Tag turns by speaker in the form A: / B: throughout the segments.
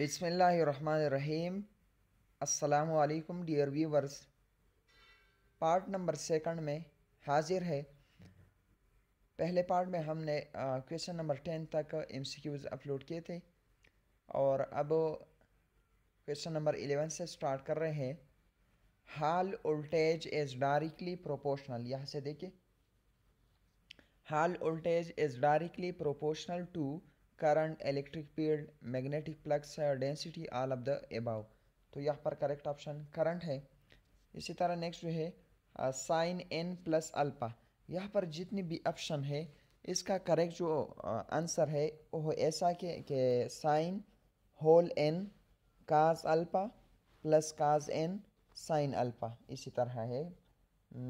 A: बिस्मिल्लाहिर्रहमानिर्रहीम अस्सलामुअलैकुम dear viewers part number second में हाजिर है पहले पार्ट में हमने क्वेश्चन नंबर टेन तक एम सी क्यूज़ अपलोड किए थे और अब क्वेश्चन नंबर एलेवन से स्टार्ट कर रहे हैं Hall voltage is directly proportional यहाँ से देखिए Hall voltage is directly proportional to current electric field magnetic flux density all of the above तो यहाँ पर करेक्ट ऑप्शन करंट है इसी तरह नेक्स्ट जो है साइन एन प्लस अल्पा यहाँ पर जितनी भी ऑप्शन है इसका करेक्ट जो आंसर है वो ऐसा के, के sine whole N cos alpha plus cos N sine alpha इसी तरह है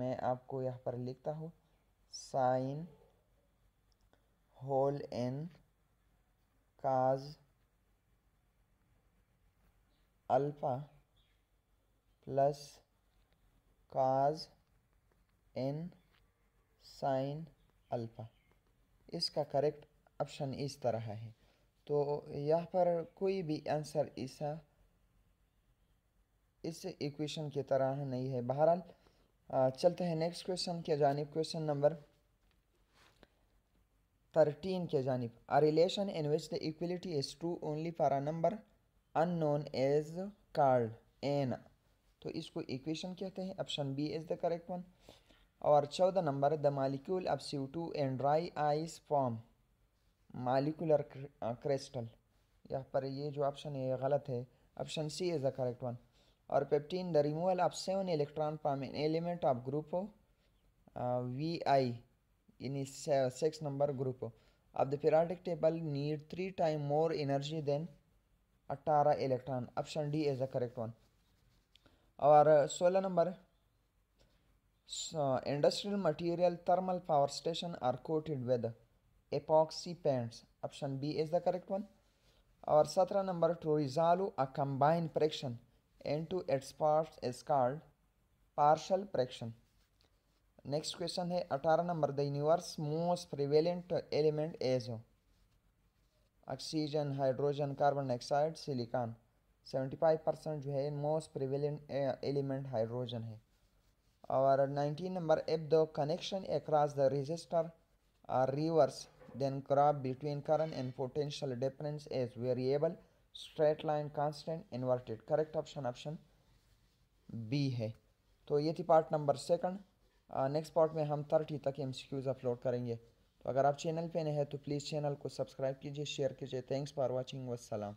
A: मैं आपको यहाँ पर लिखता हूँ sine whole N cos alpha plus cos N sine alpha इसका करेक्ट ऑप्शन इस तरह है तो यहाँ पर कोई भी आंसर ऐसा इस इक्वेशन की तरह नहीं है बहरहाल चलते हैं नेक्स्ट क्वेश्चन की जानब क्वेश्चन नंबर थर्टीन के जानब a relation in which the equality is true only for a number unknown as called N तो इसको इक्वेशन कहते हैं option B is the correct one और चौदह number the molecule of C two and dry ice form molecular crystal यहाँ पर ये जो ऑप्शन है ये गलत है option C is the correct one और fifteen the removal of seven electron from an element of group V I in six number group of the periodic table need three times more energy than 18 electron option d is the correct one और सोलह number industrial material thermal power station are coated with epoxy paints option B is the correct one और सत्रह number to resolve a combine fraction and to its parts is called partial fraction next question है अठारह number the universe most prevalent element as oxygen hydrogen carbon dioxide silicon seventy five percent जो है most prevalent element hydrogen है और nineteen number F the connection across the register are reverse then graph between current and potential difference as variable straight line constant inverted correct option option B है तो ये थी part number second next uh, part में हम thirty तक M C Qs upload करेंगे तो अगर आप चैनल पे नए हैं तो प्लीज़ चैनल को सब्सक्राइब कीजिए शेयर कीजिए थैंक्स फॉर वॉचिंग वसलम